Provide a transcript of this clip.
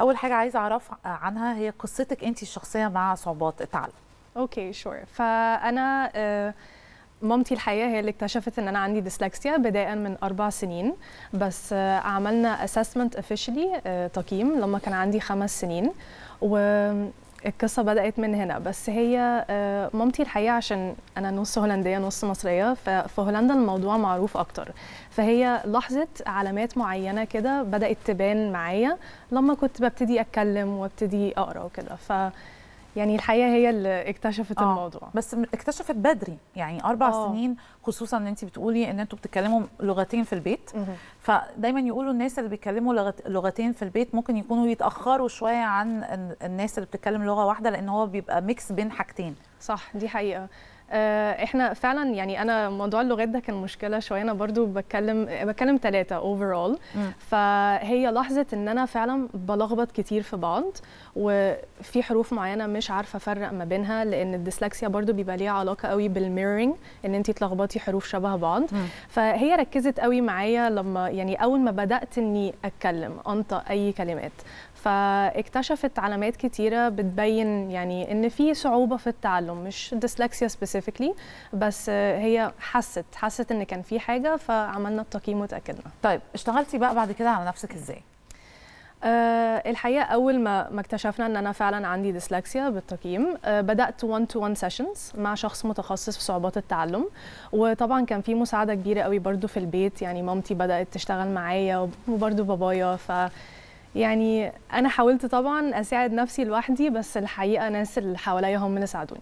اول حاجه عايزه اعرف عنها هي قصتك انت الشخصيه مع صعوبات التعلم اوكي شور فانا آه، مامتي الحقيقه هي اللي اكتشفت ان انا عندي ديسلكسيا بداء من اربع سنين بس آه، عملنا اسسمنت اوفيشلي آه، تقييم لما كان عندي خمس سنين و القصة بدأت من هنا بس هي آه، مامتي الحقيقة عشان أنا نص هولندية نص مصرية ففي هولندا الموضوع معروف أكتر فهي لحظة علامات معينة كده بدأت تبان معايا لما كنت ببتدي أتكلم وابتدي أقرأ وكده ف يعني الحقيقه هي اللي اكتشفت آه. الموضوع بس اكتشفت بدري يعني اربع آه. سنين خصوصا ان انت بتقولي ان انتوا بتتكلموا لغتين في البيت فدايما يقولوا الناس اللي بيتكلموا لغتين في البيت ممكن يكونوا يتاخروا شويه عن الناس اللي بتتكلم لغه واحده لان هو بيبقى ميكس بين حاجتين صح دي حقيقه آه، احنا فعلا يعني انا موضوع اللغات ده كان مشكله شويه انا برضو بتكلم بتكلم ثلاثه اوفرول فهي لحظه ان انا فعلا بلخبط كتير في بعض وفي حروف معينه مش عارفه افرق ما بينها لان الديسلكسيا برضو بيبقى ليها علاقه قوي بالميرنج ان انت تلخبطي حروف شبه بعض مم. فهي ركزت قوي معايا لما يعني اول ما بدات اني اتكلم انطق اي كلمات فاكتشفت علامات كتيره بتبين يعني ان في صعوبه في التعلم مش ديسلكسيا سبيسيفيك سبيسيفيكلي بس هي حست حست ان كان في حاجه فعملنا التقييم وتاكدنا طيب اشتغلتي بقى بعد كده على نفسك ازاي أه الحقيقه اول ما ما اكتشفنا ان انا فعلا عندي ديسلكسيا بالتقييم أه بدات 1 تو 1 سيشنز مع شخص متخصص في صعوبات التعلم وطبعا كان في مساعده كبيره قوي برده في البيت يعني مامتي بدات تشتغل معايا وبرده بابايا ف يعني انا حاولت طبعا اساعد نفسي لوحدي بس الحقيقه ناس اللي حواليا هم اللي ساعدوني